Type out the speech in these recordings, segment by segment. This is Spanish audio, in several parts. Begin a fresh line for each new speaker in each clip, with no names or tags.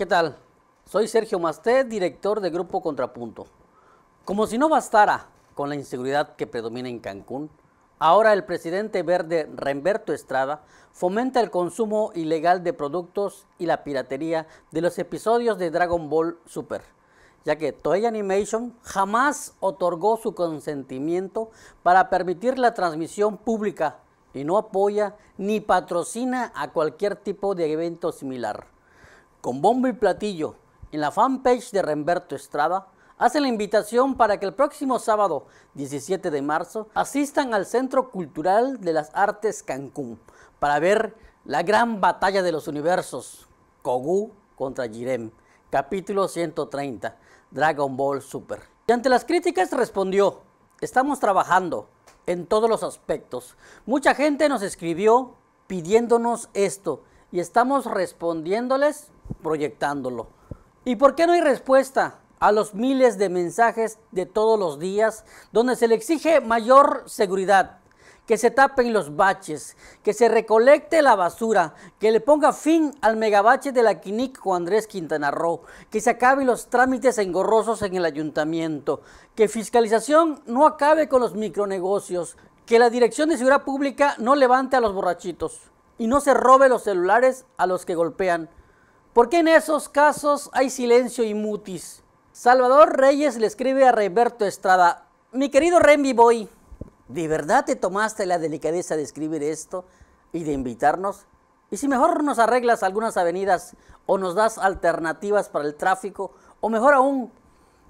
¿Qué tal? Soy Sergio Masté, director de Grupo Contrapunto. Como si no bastara con la inseguridad que predomina en Cancún, ahora el presidente verde Remberto Estrada fomenta el consumo ilegal de productos y la piratería de los episodios de Dragon Ball Super, ya que Toei Animation jamás otorgó su consentimiento para permitir la transmisión pública y no apoya ni patrocina a cualquier tipo de evento similar con bombo y platillo en la fanpage de Remberto Estrada, hacen la invitación para que el próximo sábado 17 de marzo asistan al Centro Cultural de las Artes Cancún para ver la gran batalla de los universos, Kogu contra Jirem, capítulo 130, Dragon Ball Super. Y ante las críticas respondió, estamos trabajando en todos los aspectos. Mucha gente nos escribió pidiéndonos esto y estamos respondiéndoles proyectándolo. ¿Y por qué no hay respuesta a los miles de mensajes de todos los días donde se le exige mayor seguridad? que se tapen los baches, que se recolecte la basura, que le ponga fin al megabache de la o Andrés Quintana Roo, que se acaben los trámites engorrosos en el ayuntamiento, que fiscalización no acabe con los micronegocios, que la Dirección de Seguridad Pública no levante a los borrachitos y no se robe los celulares a los que golpean. ¿Por qué en esos casos hay silencio y mutis? Salvador Reyes le escribe a Reberto Estrada, mi querido Remy Boy, ¿de verdad te tomaste la delicadeza de escribir esto y de invitarnos? ¿Y si mejor nos arreglas algunas avenidas o nos das alternativas para el tráfico? O mejor aún,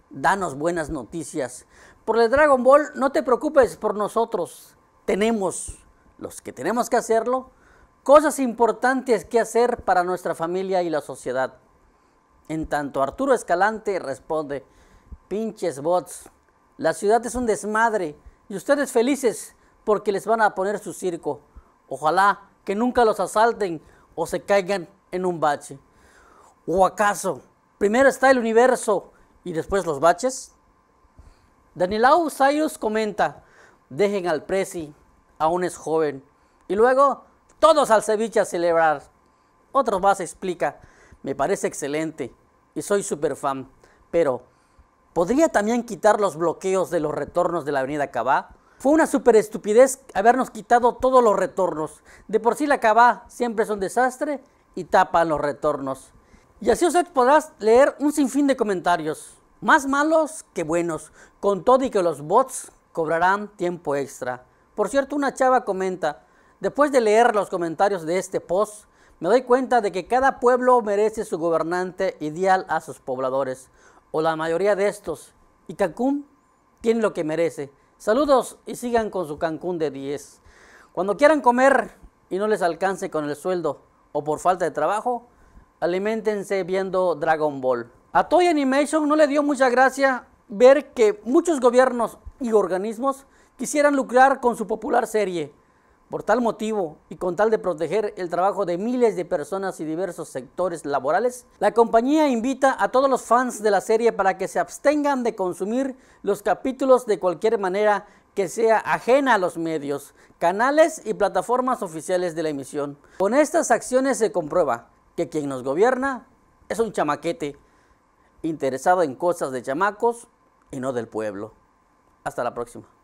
danos buenas noticias. Por el Dragon Ball, no te preocupes por nosotros. Tenemos, los que tenemos que hacerlo, cosas importantes que hacer para nuestra familia y la sociedad. En tanto, Arturo Escalante responde, pinches bots, la ciudad es un desmadre y ustedes felices porque les van a poner su circo. Ojalá que nunca los asalten o se caigan en un bache. ¿O acaso primero está el universo y después los baches? ...Daniela Cyrus comenta, dejen al Prezi, aún es joven. Y luego todos al ceviche a celebrar. Otro más explica. Me parece excelente y soy super fan. Pero, ¿podría también quitar los bloqueos de los retornos de la avenida Cabá? Fue una super estupidez habernos quitado todos los retornos. De por sí la Cabá siempre es un desastre y tapa los retornos. Y así usted podrás leer un sinfín de comentarios, más malos que buenos, con todo y que los bots cobrarán tiempo extra. Por cierto, una chava comenta, Después de leer los comentarios de este post, me doy cuenta de que cada pueblo merece su gobernante ideal a sus pobladores, o la mayoría de estos, y Cancún tiene lo que merece. Saludos y sigan con su Cancún de 10. Cuando quieran comer y no les alcance con el sueldo o por falta de trabajo, alimentense viendo Dragon Ball. A Toy Animation no le dio mucha gracia ver que muchos gobiernos y organismos quisieran lucrar con su popular serie por tal motivo, y con tal de proteger el trabajo de miles de personas y diversos sectores laborales, la compañía invita a todos los fans de la serie para que se abstengan de consumir los capítulos de cualquier manera que sea ajena a los medios, canales y plataformas oficiales de la emisión. Con estas acciones se comprueba que quien nos gobierna es un chamaquete, interesado en cosas de chamacos y no del pueblo. Hasta la próxima.